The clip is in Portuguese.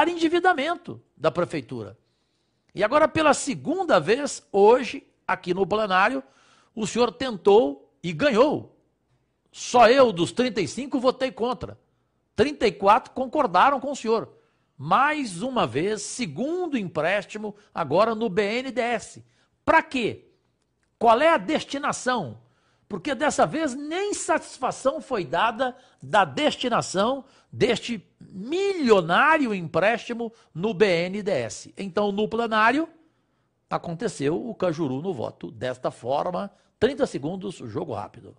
era endividamento da prefeitura. E agora, pela segunda vez, hoje, aqui no plenário, o senhor tentou e ganhou. Só eu, dos 35, votei contra. 34 concordaram com o senhor. Mais uma vez, segundo empréstimo, agora no BNDES. Para quê? Qual é a destinação? Porque dessa vez nem satisfação foi dada da destinação deste milionário empréstimo no BNDES. Então, no planário, aconteceu o Cajuru no voto. Desta forma, 30 segundos, jogo rápido.